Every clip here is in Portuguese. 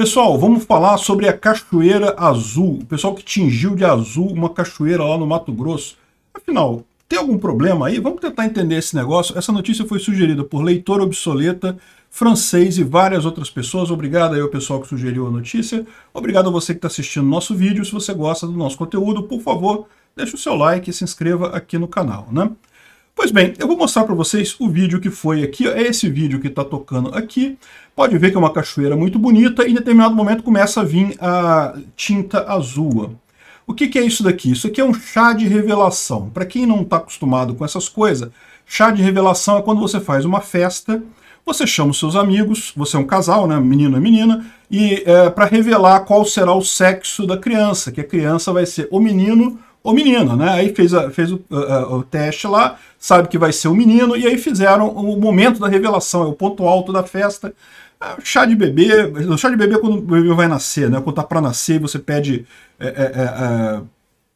Pessoal, vamos falar sobre a Cachoeira Azul. O pessoal que tingiu de azul uma cachoeira lá no Mato Grosso. Afinal, tem algum problema aí? Vamos tentar entender esse negócio. Essa notícia foi sugerida por Leitor Obsoleta, Francês e várias outras pessoas. Obrigado aí ao pessoal que sugeriu a notícia. Obrigado a você que está assistindo nosso vídeo. Se você gosta do nosso conteúdo, por favor, deixe o seu like e se inscreva aqui no canal, né? Pois bem, eu vou mostrar para vocês o vídeo que foi aqui, é esse vídeo que está tocando aqui. Pode ver que é uma cachoeira muito bonita e em determinado momento começa a vir a tinta azul. O que, que é isso daqui? Isso aqui é um chá de revelação. Para quem não está acostumado com essas coisas, chá de revelação é quando você faz uma festa você chama os seus amigos, você é um casal, né, menino e menina, e é, eh, para revelar qual será o sexo da criança, que a criança vai ser o menino o menino, né? Aí fez, a, fez o, uh, o, teste lá, sabe que vai ser o menino, e aí fizeram o momento da revelação, é o ponto alto da festa. É chá de bebê, o chá de bebê é quando o bebê vai nascer, né? Quando tá para nascer, você pede. É, é, é, é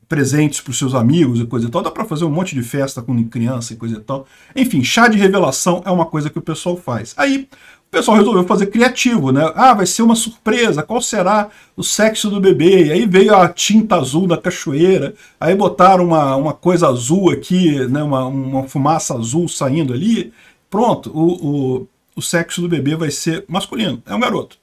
presentes para os seus amigos e coisa e tal. Dá para fazer um monte de festa com criança e coisa e tal. Enfim, chá de revelação é uma coisa que o pessoal faz. Aí o pessoal resolveu fazer criativo, né? Ah, vai ser uma surpresa, qual será o sexo do bebê? E aí veio a tinta azul da cachoeira, aí botaram uma, uma coisa azul aqui, né? uma, uma fumaça azul saindo ali. Pronto, o, o, o sexo do bebê vai ser masculino, é um garoto.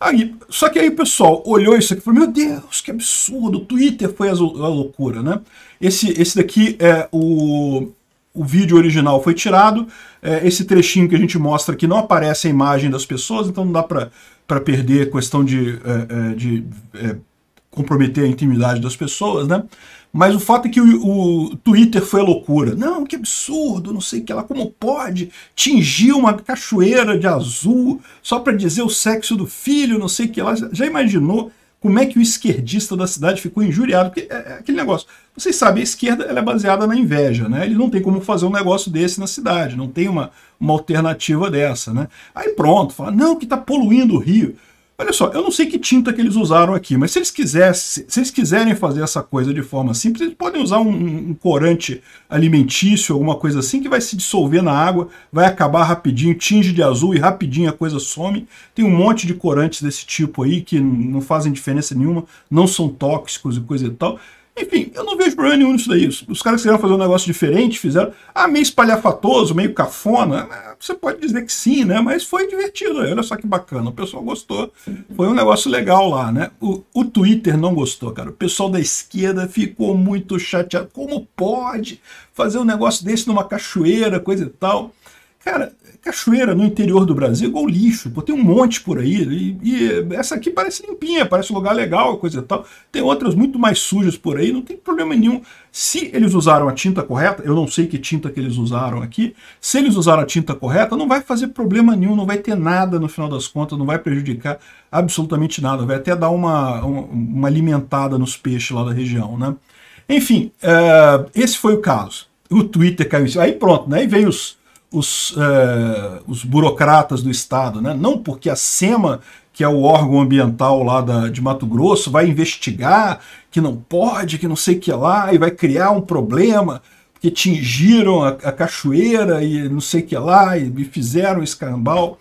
Aí, só que aí o pessoal olhou isso aqui e falou, meu Deus, que absurdo, o Twitter foi a, a loucura, né? Esse, esse daqui é o, o vídeo original foi tirado, é, esse trechinho que a gente mostra aqui não aparece a imagem das pessoas, então não dá para perder questão de, é, é, de é, comprometer a intimidade das pessoas, né? Mas o fato é que o, o Twitter foi a loucura. Não, que absurdo, não sei o que lá, como pode tingir uma cachoeira de azul só para dizer o sexo do filho, não sei o que lá. Já imaginou como é que o esquerdista da cidade ficou injuriado? Porque é, é aquele negócio. Vocês sabem, a esquerda ela é baseada na inveja, né? Ele não tem como fazer um negócio desse na cidade, não tem uma, uma alternativa dessa, né? Aí pronto, fala, não, que está poluindo o Rio. Olha só, eu não sei que tinta que eles usaram aqui, mas se eles, quisessem, se eles quiserem fazer essa coisa de forma simples, eles podem usar um, um corante alimentício, alguma coisa assim, que vai se dissolver na água, vai acabar rapidinho, tinge de azul e rapidinho a coisa some. Tem um monte de corantes desse tipo aí que não fazem diferença nenhuma, não são tóxicos e coisa e tal. Enfim, eu não vejo problema nenhum nisso daí. Os caras quiseram fazer um negócio diferente, fizeram. Ah, meio espalhafatoso, meio cafona. Né? Você pode dizer que sim, né? Mas foi divertido. Olha só que bacana. O pessoal gostou. Foi um negócio legal lá, né? O, o Twitter não gostou, cara. O pessoal da esquerda ficou muito chateado. Como pode fazer um negócio desse numa cachoeira, coisa e tal? Cara, cachoeira no interior do Brasil é igual lixo, pô, tem um monte por aí. E, e, essa aqui parece limpinha, parece um lugar legal, coisa e tal. Tem outras muito mais sujas por aí, não tem problema nenhum. Se eles usaram a tinta correta, eu não sei que tinta que eles usaram aqui, se eles usaram a tinta correta, não vai fazer problema nenhum, não vai ter nada no final das contas, não vai prejudicar absolutamente nada, vai até dar uma, uma, uma alimentada nos peixes lá da região, né? Enfim, uh, esse foi o caso. O Twitter caiu em cima. Aí pronto, né? Aí veio os os, é, os burocratas do Estado, né? não porque a SEMA, que é o órgão ambiental lá da, de Mato Grosso, vai investigar que não pode, que não sei o que lá, e vai criar um problema, porque tingiram a, a cachoeira e não sei o que lá, e, e fizeram escambau.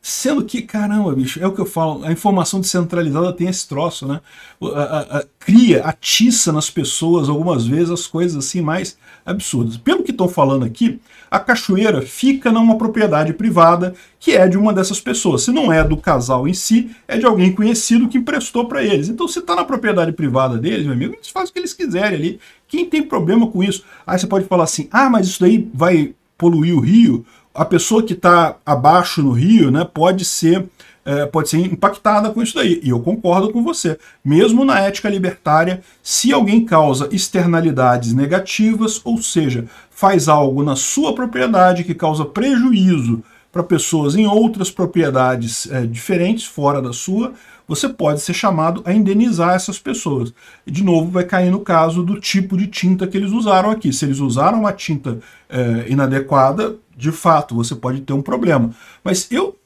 Sendo que, caramba, bicho, é o que eu falo, a informação descentralizada tem esse troço, né? A, a, a, cria, atiça nas pessoas algumas vezes as coisas assim mais absurdas. Pelo que estão falando aqui, a cachoeira fica numa propriedade privada que é de uma dessas pessoas. Se não é do casal em si, é de alguém conhecido que emprestou para eles. Então, se está na propriedade privada deles, meu amigo, eles fazem o que eles quiserem ali. Quem tem problema com isso? Aí você pode falar assim, ah, mas isso daí vai poluir o rio a pessoa que está abaixo no rio né, pode, ser, é, pode ser impactada com isso daí. E eu concordo com você. Mesmo na ética libertária, se alguém causa externalidades negativas, ou seja, faz algo na sua propriedade que causa prejuízo para pessoas em outras propriedades é, diferentes, fora da sua, você pode ser chamado a indenizar essas pessoas. E, de novo, vai cair no caso do tipo de tinta que eles usaram aqui. Se eles usaram uma tinta é, inadequada, de fato, você pode ter um problema. Mas eu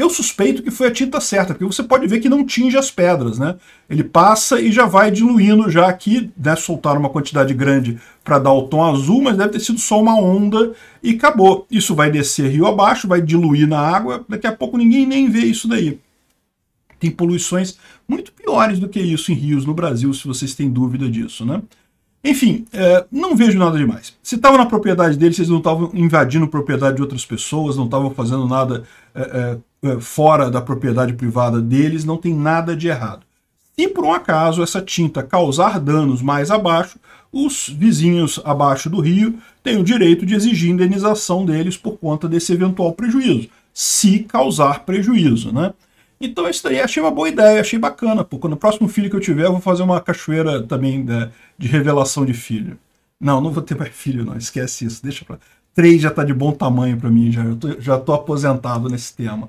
eu suspeito que foi a tinta certa, porque você pode ver que não tinge as pedras, né? Ele passa e já vai diluindo já aqui, né? Soltaram uma quantidade grande para dar o tom azul, mas deve ter sido só uma onda e acabou. Isso vai descer rio abaixo, vai diluir na água, daqui a pouco ninguém nem vê isso daí. Tem poluições muito piores do que isso em rios no Brasil, se vocês têm dúvida disso, né? Enfim, é, não vejo nada demais. Se estavam na propriedade deles, vocês não estavam invadindo propriedade de outras pessoas, não estavam fazendo nada é, é, é, fora da propriedade privada deles, não tem nada de errado. e por um acaso essa tinta causar danos mais abaixo, os vizinhos abaixo do rio têm o direito de exigir indenização deles por conta desse eventual prejuízo, se causar prejuízo, né? Então é isso daí achei uma boa ideia, achei bacana. Porque quando o próximo filho que eu tiver, eu vou fazer uma cachoeira também né, de revelação de filho. Não, não vou ter mais filho, não. Esquece isso. Deixa pra. Três já tá de bom tamanho para mim, já. Eu tô, já tô aposentado nesse tema.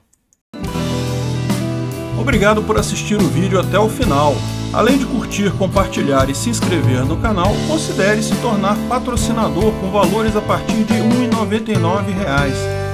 Obrigado por assistir o vídeo até o final. Além de curtir, compartilhar e se inscrever no canal, considere se tornar patrocinador com valores a partir de R$ 1,99